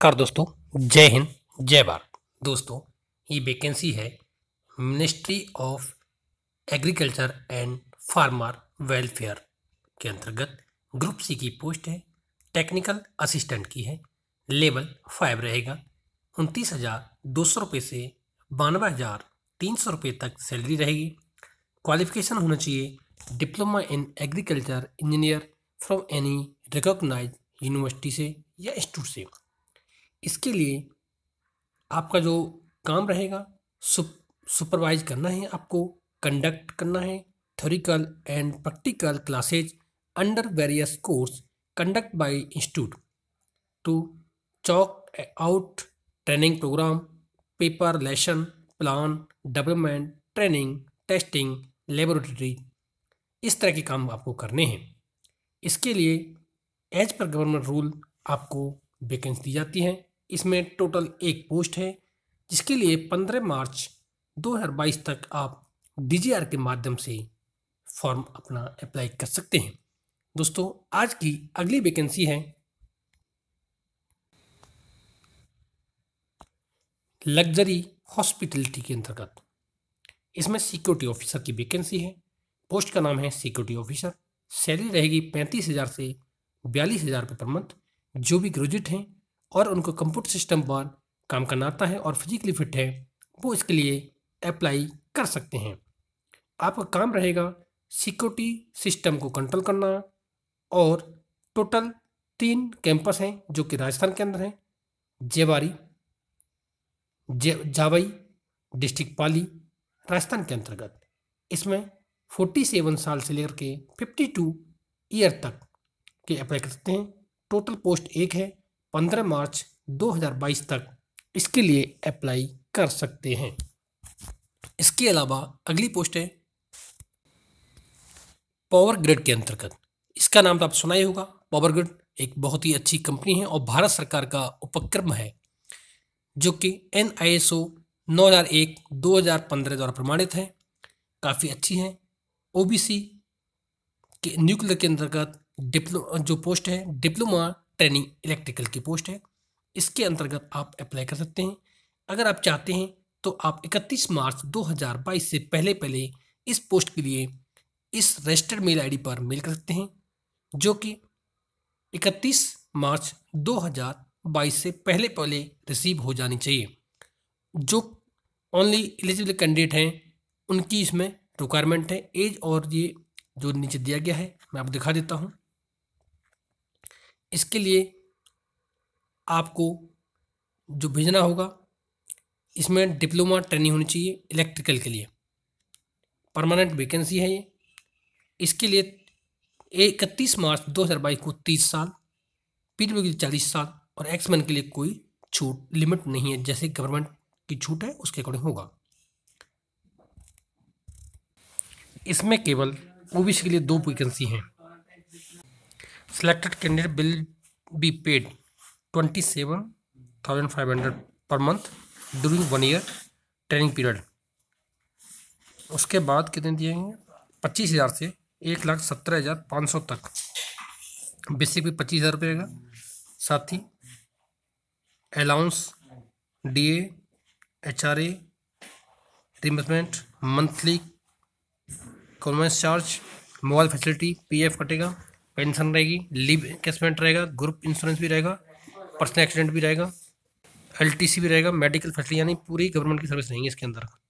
कर दोस्तों जय हिंद जय भारत दोस्तों ये वैकेंसी है ministry of agriculture and farmer welfare के अंतर्गत ग्रुप सी की पोस्ट है टेक्निकल असिस्टेंट की है लेवल फाइव रहेगा उनतीस हज़ार दो सौ रुपये से बानवे हज़ार तीन सौ रुपये तक सैलरी रहेगी क्वालिफिकेशन होना चाहिए diploma in agriculture engineer from any recognise university से या इंस्टीट्यूट से इसके लिए आपका जो काम रहेगा सुपरवाइज करना है आपको कंडक्ट करना है theoretical and practical classes under various course conduct by institute to chalk out training programme paper lesson plan development training testing laboratory इस तरह के काम आपको करने हैं इसके लिए एज पर गवर्नमेंट रूल आपको वेकेंसी दी जाती है इसमें टोटल एक पोस्ट है जिसके लिए 15 मार्च 2022 तक आप आर के माध्यम से फॉर्म अपना अप्लाई कर सकते हैं दोस्तों आज की अगली वैकेंसी है लग्जरी हॉस्पिटलिटी के अंतर्गत इसमें सिक्योरिटी ऑफिसर की वैकेंसी है पोस्ट का नाम है सिक्योरिटी ऑफिसर सैलरी रहेगी पैंतीस हज़ार से बयालीस हज़ार रुपये पर मंथ जो भी ग्रेजुएट हैं और उनको कंप्यूटर सिस्टम पर काम करना आता है और फिजिकली फिट है वो इसके लिए अप्लाई कर सकते हैं आपका काम रहेगा सिक्योरिटी सिस्टम को कंट्रोल करना और टोटल तीन कैंपस हैं जो कि राजस्थान के अंदर हैं जेवारी जे जावई डिस्ट्रिक्ट पाली राजस्थान के अंतर्गत इसमें फोर्टी सेवन साल से लेकर के फिफ्टी टू ईयर तक के अप्लाई कर सकते हैं टोटल पोस्ट एक है 15 मार्च 2022 तक इसके लिए अप्लाई कर सकते हैं इसके अलावा अगली पोस्ट है पावर ग्रिड के अंतर्गत इसका नाम तो आप सुना ही होगा पावर ग्रिड एक बहुत ही अच्छी कंपनी है और भारत सरकार का उपक्रम है जो कि एन आई एस ओ नौ हज़ार एक दो हज़ार पंद्रह द्वारा प्रमाणित है काफ़ी अच्छी है ओ बी सी के न्यूक्लियर के अंतर्गत डिप्लो जो पोस्ट है डिप्लोमा ट्रेनिंग इलेक्ट्रिकल की पोस्ट है इसके अंतर्गत आप अप्लाई कर सकते हैं अगर आप चाहते हैं तो आप 31 मार्च 2022 से पहले पहले इस पोस्ट के लिए इस रजिस्टर्ड मेल आईडी पर मेल कर सकते हैं जो कि 31 मार्च 2022 से पहले पहले रिसीव हो जानी चाहिए जो ओनली एलिजिबल कैंडिडेट हैं उनकी इसमें रिक्वायरमेंट है एज और ये जो नीचे दिया गया है मैं आपको दिखा देता हूँ इसके लिए आपको जो भेजना होगा इसमें डिप्लोमा ट्रेनिंग होनी चाहिए इलेक्ट्रिकल के लिए परमानेंट वैकेंसी है ये इसके लिए इकतीस मार्च दो हज़ार बाईस को तीस साल पीडब्ल्यू के लिए चालीस साल और एक्समैन के लिए कोई छूट लिमिट नहीं है जैसे गवर्नमेंट की छूट है उसके अकॉर्डिंग होगा इसमें केवल ओबीसी के लिए दो वैकेंसी हैं selected candidate will be paid 27500 per month during one year training period उसके बाद कितने दिए गए पच्चीस हज़ार से एक लाख सत्रह हज़ार पाँच सौ तक बेसिक भी पच्चीस हज़ार रुपये का साथ ही allowance D H R A reimbursement monthly conveyance charge mobile facility P F कटेगा पेंशन रहेगी लीव कैसमेंट रहेगा ग्रुप इंश्योरेंस भी रहेगा पर्सनल एक्सीडेंट भी रहेगा एल भी रहेगा मेडिकल फैसिलिटी यानी पूरी गवर्नमेंट की सर्विस रहेंगी इसके अंदर